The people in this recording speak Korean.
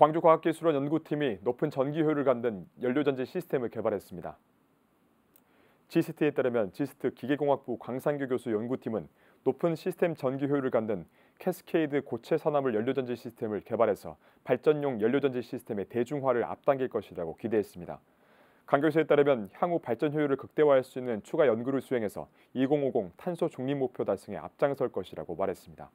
광주과학기술원 연구팀이 높은 전기 효율을 갖는 연료전지 시스템을 개발했습니다. GCT에 따르면 GCT 기계공학부 광상규 교수 연구팀은 높은 시스템 전기 효율을 갖는 캐스케이드 고체 산화물 연료전지 시스템을 개발해서 발전용 연료전지 시스템의 대중화를 앞당길 것이라고 기대했습니다. 강 교수에 따르면 향후 발전 효율을 극대화할 수 있는 추가 연구를 수행해서 2050 탄소 중립 목표 달성에 앞장설 것이라고 말했습니다.